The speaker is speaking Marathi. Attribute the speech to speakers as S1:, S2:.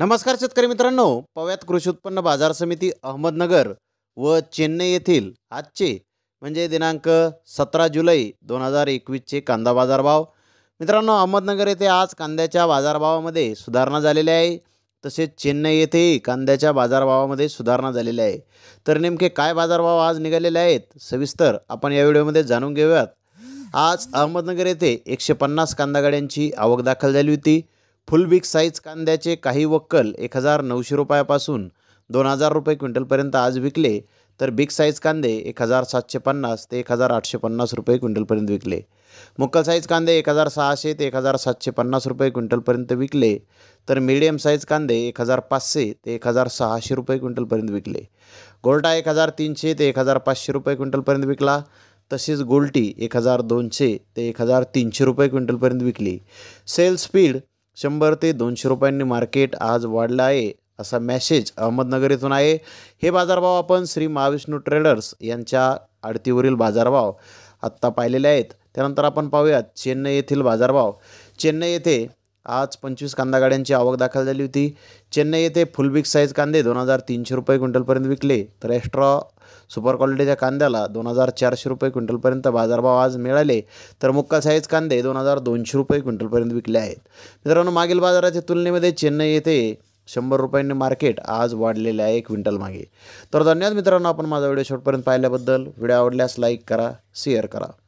S1: नमस्कार शेतकरी मित्रांनो पव्यात कृषी उत्पन्न बाजार समिती अहमदनगर व चेन्नई येथील आजचे म्हणजे दिनांक सतरा जुलै दोन हजार एकवीसचे कांदा बाजारभाव मित्रांनो अहमदनगर येथे आज कांद्याच्या बाजारभावामध्ये सुधारणा झालेली आहे तसेच चेन्नई येथेही कांद्याच्या बाजारभावामध्ये सुधारणा झालेली आहे तर नेमके काय बाजारभाव आज निघालेले आहेत सविस्तर आपण या व्हिडिओमध्ये जाणून घेऊयात आज अहमदनगर येथे एकशे पन्नास कांदा गाड्यांची आवक दाखल झाली होती फुल बिग साईज कांद्याचे काही वक्कल एक हजार नऊशे रुपयापासून दोन हजार रुपये क्विंटलपर्यंत आज विकले तर बिग साईज कांदे एक हजार सातशे पन्नास ते एक हजार आठशे पन्नास रुपये क्विंटलपर्यंत विकले मुक्कल साईज कांदे एक हजार सहाशे ते एक हजार सातशे पन्नास रुपये क्विंटलपर्यंत विकले तर मिडियम साईज कांदे एक हजार पाचशे ते एक हजार सहाशे रुपये क्विंटलपर्यंत विकले गोल्टा एक हजार तीनशे ते एक हजार पाचशे रुपये क्विंटलपर्यंत विकला तसेच गोल्टी एक हजार दोनशे ते एक हजार तीनशे रुपये क्विंटलपर्यंत विकली सेल स्पीड शंभर ते दोनशे रुपयांनी मार्केट आज वाढलं आहे असा मॅसेज अहमदनगर येथून आहे हे बाजारभाव आपण श्री महाविष्णू ट्रेडर्स यांच्या आडतीवरील बाजारभाव आत्ता पाहिलेले आहेत त्यानंतर आपण पाहूयात चेन्नई येथील बाजारभाव चेन्नई येथे आज पंचवीस कांदा गाड्यांची आवक दाखल झाली होती चेन्नई येथे फुल बिग साईज कांदे दोन हजार तीनशे रुपये क्विंटलपर्यंत विकले तर एक्स्ट्रा सुपर क्वालिटीच्या कांद्याला दोन हजार चारशे रुपये क्विंटलपर्यंत बाजारभाव आज मिळाले तर मुक्का साईज कांदे दोन हजार दोनशे रुपये क्विंटलपर्यंत विकले आहेत मित्रांनो मागील बाजाराच्या तुलनेमध्ये चेन्नई येथे शंभर रुपयांनी मार्केट आज वाढलेले आहे क्विंटल मागे तर धन्यवाद मित्रांनो आपण माझा व्हिडिओ शेवटपर्यंत पाहिल्याबद्दल व्हिडिओ आवडल्यास लाईक करा शेअर करा